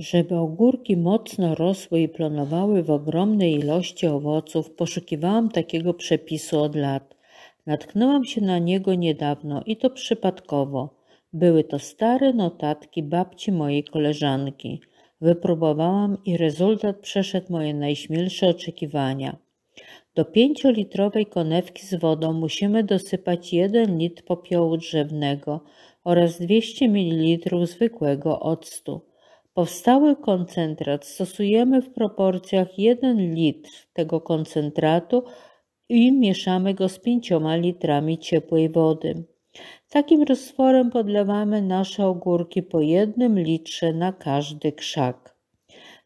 Żeby ogórki mocno rosły i plonowały w ogromnej ilości owoców, poszukiwałam takiego przepisu od lat. Natknęłam się na niego niedawno i to przypadkowo. Były to stare notatki babci mojej koleżanki. Wypróbowałam i rezultat przeszedł moje najśmielsze oczekiwania. Do pięciolitrowej konewki z wodą musimy dosypać 1 litr popiołu drzewnego oraz 200 ml zwykłego octu. Powstały koncentrat stosujemy w proporcjach 1 litr tego koncentratu i mieszamy go z 5 litrami ciepłej wody. Takim roztworem podlewamy nasze ogórki po jednym litrze na każdy krzak.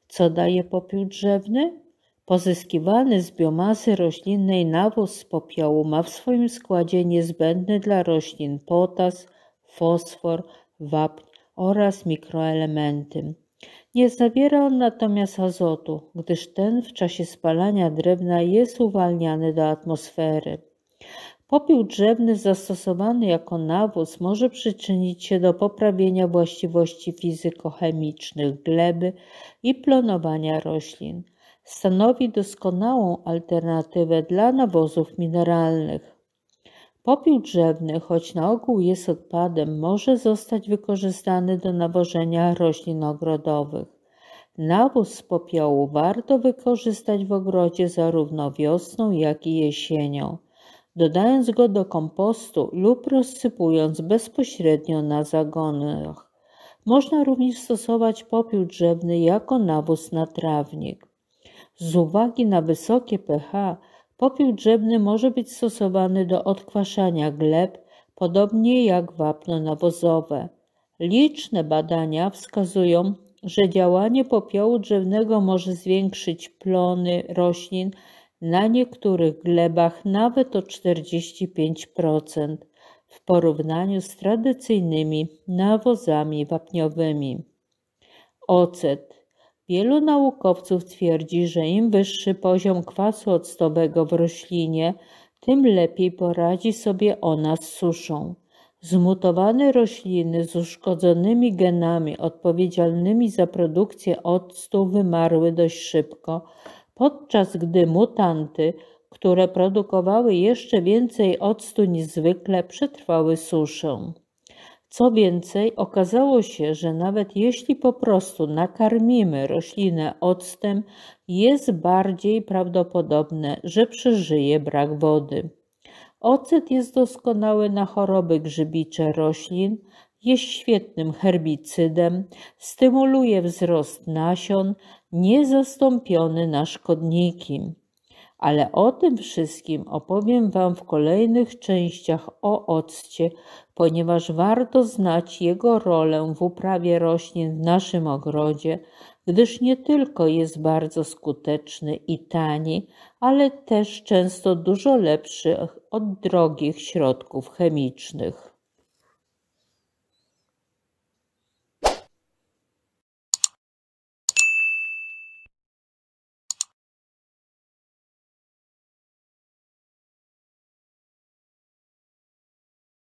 Co daje popiół drzewny? Pozyskiwany z biomasy roślinnej nawóz z popiołu ma w swoim składzie niezbędny dla roślin potas, fosfor, wapń oraz mikroelementy. Nie zawiera on natomiast azotu, gdyż ten w czasie spalania drewna jest uwalniany do atmosfery. Popiół drzewny zastosowany jako nawóz może przyczynić się do poprawienia właściwości fizykochemicznych gleby i plonowania roślin. Stanowi doskonałą alternatywę dla nawozów mineralnych. Popiół drzewny, choć na ogół jest odpadem, może zostać wykorzystany do nawożenia roślin ogrodowych. Nawóz z popiołu warto wykorzystać w ogrodzie zarówno wiosną, jak i jesienią, dodając go do kompostu lub rozsypując bezpośrednio na zagonach. Można również stosować popiół drzewny jako nawóz na trawnik. Z uwagi na wysokie pH Popiół drzewny może być stosowany do odkwaszania gleb, podobnie jak wapno nawozowe. Liczne badania wskazują, że działanie popiołu drzewnego może zwiększyć plony roślin na niektórych glebach nawet o 45% w porównaniu z tradycyjnymi nawozami wapniowymi. Ocet Wielu naukowców twierdzi, że im wyższy poziom kwasu octowego w roślinie, tym lepiej poradzi sobie ona z suszą. Zmutowane rośliny z uszkodzonymi genami odpowiedzialnymi za produkcję octu wymarły dość szybko, podczas gdy mutanty, które produkowały jeszcze więcej octu niż zwykle, przetrwały suszę. Co więcej, okazało się, że nawet jeśli po prostu nakarmimy roślinę octem, jest bardziej prawdopodobne, że przeżyje brak wody. Ocet jest doskonały na choroby grzybicze roślin, jest świetnym herbicydem, stymuluje wzrost nasion, niezastąpiony na szkodniki ale o tym wszystkim opowiem Wam w kolejnych częściach o occie, ponieważ warto znać jego rolę w uprawie roślin w naszym ogrodzie, gdyż nie tylko jest bardzo skuteczny i tani, ale też często dużo lepszy od drogich środków chemicznych.